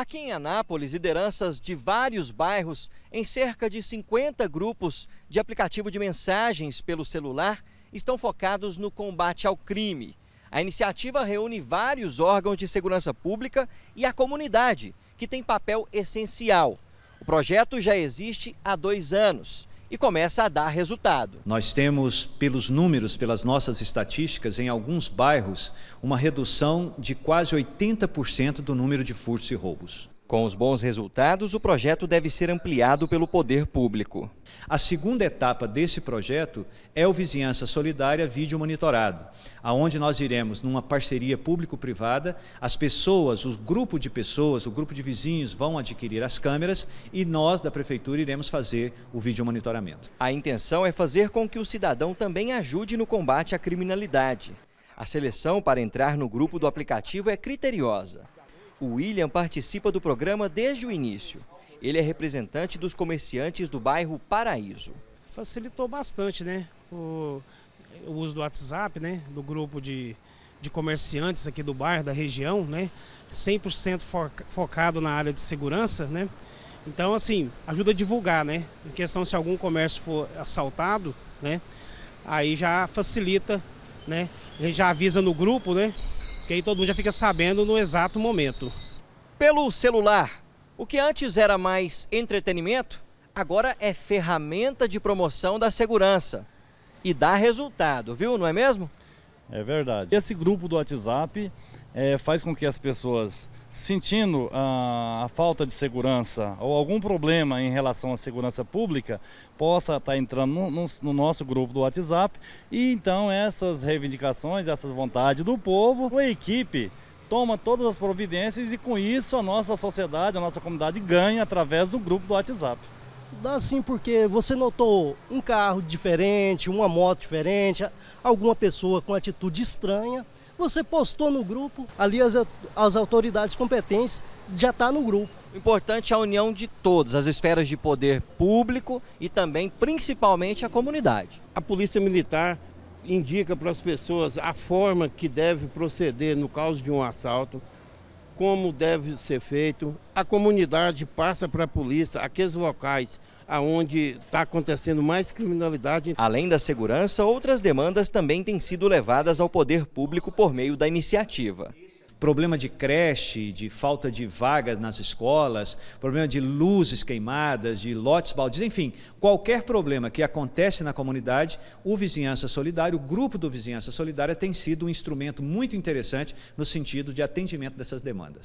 Aqui em Anápolis, lideranças de vários bairros, em cerca de 50 grupos de aplicativo de mensagens pelo celular, estão focados no combate ao crime. A iniciativa reúne vários órgãos de segurança pública e a comunidade, que tem papel essencial. O projeto já existe há dois anos e começa a dar resultado. Nós temos, pelos números, pelas nossas estatísticas, em alguns bairros, uma redução de quase 80% do número de furtos e roubos. Com os bons resultados, o projeto deve ser ampliado pelo poder público. A segunda etapa desse projeto é o Vizinhança Solidária Vídeo Monitorado, aonde nós iremos, numa parceria público-privada, as pessoas, o grupo de pessoas, o grupo de vizinhos vão adquirir as câmeras e nós, da Prefeitura, iremos fazer o vídeo monitoramento. A intenção é fazer com que o cidadão também ajude no combate à criminalidade. A seleção para entrar no grupo do aplicativo é criteriosa. O William participa do programa desde o início. Ele é representante dos comerciantes do bairro Paraíso. Facilitou bastante, né? O, o uso do WhatsApp, né? Do grupo de, de comerciantes aqui do bairro, da região, né? 100% foca, focado na área de segurança, né? Então, assim, ajuda a divulgar, né? Em questão se algum comércio for assaltado, né? Aí já facilita, né? A gente já avisa no grupo, né? porque aí todo mundo já fica sabendo no exato momento. Pelo celular, o que antes era mais entretenimento, agora é ferramenta de promoção da segurança. E dá resultado, viu? Não é mesmo? É verdade. Esse grupo do WhatsApp é, faz com que as pessoas sentindo ah, a falta de segurança ou algum problema em relação à segurança pública, possa estar tá entrando no, no, no, nosso grupo do WhatsApp e então essas reivindicações, essas vontades do povo, a equipe toma todas as providências e com isso a nossa sociedade, a nossa comunidade ganha através do grupo do WhatsApp. Dá sim, porque você notou um carro diferente, uma moto diferente, alguma pessoa com atitude estranha você postou no grupo, ali as, as autoridades competentes já está no grupo. O importante é a união de todas as esferas de poder público e também, principalmente, a comunidade. A Polícia Militar indica para as pessoas a forma que deve proceder no caso de um assalto, como deve ser feito. A comunidade passa para a polícia aqueles locais aonde está acontecendo mais criminalidade. Além da segurança, outras demandas também têm sido levadas ao poder público por meio da iniciativa problema de creche, de falta de vagas nas escolas, problema de luzes queimadas, de lotes baldios, enfim, qualquer problema que acontece na comunidade, o Vizinhança Solidária, o grupo do Vizinhança Solidária tem sido um instrumento muito interessante no sentido de atendimento dessas demandas.